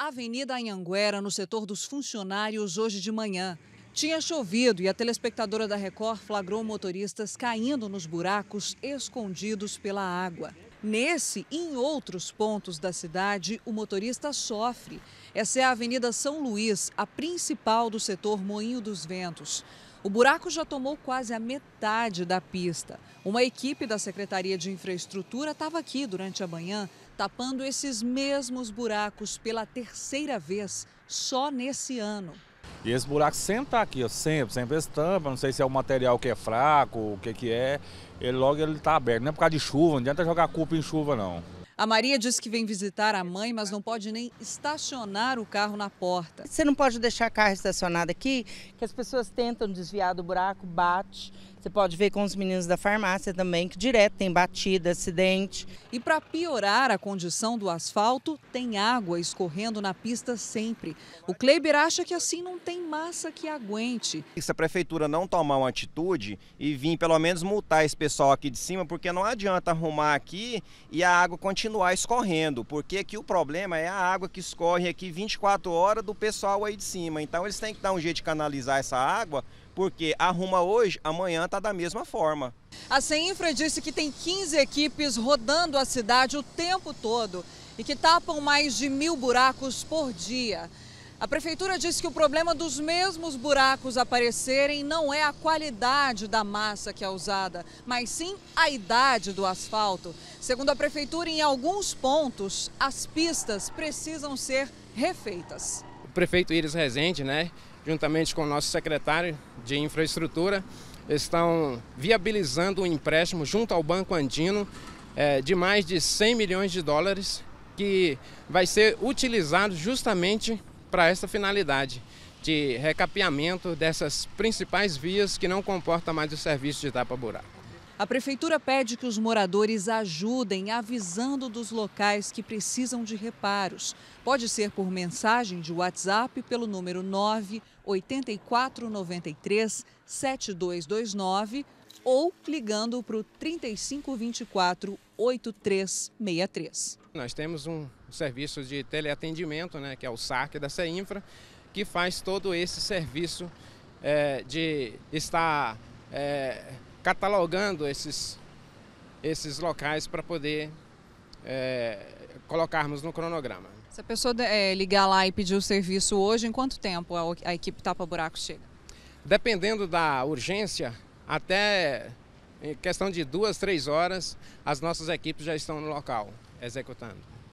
Avenida Anhanguera, no setor dos funcionários, hoje de manhã. Tinha chovido e a telespectadora da Record flagrou motoristas caindo nos buracos escondidos pela água. Nesse e em outros pontos da cidade, o motorista sofre. Essa é a Avenida São Luís, a principal do setor Moinho dos Ventos. O buraco já tomou quase a metade da pista. Uma equipe da Secretaria de Infraestrutura estava aqui durante a manhã tapando esses mesmos buracos pela terceira vez só nesse ano. E esse buraco sempre está aqui, ó, sempre, sempre tampa, não sei se é o material que é fraco, o que que é, ele logo ele tá aberto, não é por causa de chuva, não adianta jogar culpa em chuva não. A Maria diz que vem visitar a mãe, mas não pode nem estacionar o carro na porta. Você não pode deixar carro estacionado aqui, que as pessoas tentam desviar do buraco, bate. Você pode ver com os meninos da farmácia também, que direto tem batida, acidente. E para piorar a condição do asfalto, tem água escorrendo na pista sempre. O Kleber acha que assim não tem massa que aguente. Se a prefeitura não tomar uma atitude e vir pelo menos multar esse pessoal aqui de cima, porque não adianta arrumar aqui e a água continua continuar escorrendo, porque aqui o problema é a água que escorre aqui 24 horas do pessoal aí de cima. Então eles têm que dar um jeito de canalizar essa água, porque arruma hoje, amanhã está da mesma forma. A CEINFRA disse que tem 15 equipes rodando a cidade o tempo todo e que tapam mais de mil buracos por dia. A prefeitura diz que o problema dos mesmos buracos aparecerem não é a qualidade da massa que é usada, mas sim a idade do asfalto. Segundo a prefeitura, em alguns pontos, as pistas precisam ser refeitas. O prefeito Iris Rezende, né, juntamente com o nosso secretário de infraestrutura, estão viabilizando um empréstimo junto ao Banco Andino é, de mais de 100 milhões de dólares que vai ser utilizado justamente para essa finalidade de recapeamento dessas principais vias que não comporta mais o serviço de tapa-buraco. A prefeitura pede que os moradores ajudem avisando dos locais que precisam de reparos. Pode ser por mensagem de WhatsApp pelo número 98493 7229 ou ligando para o 3524 8363. Nós temos um serviço de teleatendimento, né, que é o SAC da CEINFRA, que faz todo esse serviço é, de estar é, catalogando esses, esses locais para poder é, colocarmos no cronograma. Se a pessoa é, ligar lá e pedir o serviço hoje, em quanto tempo a, a equipe Tapa Buraco chega? Dependendo da urgência, até em questão de duas, três horas, as nossas equipes já estão no local executando.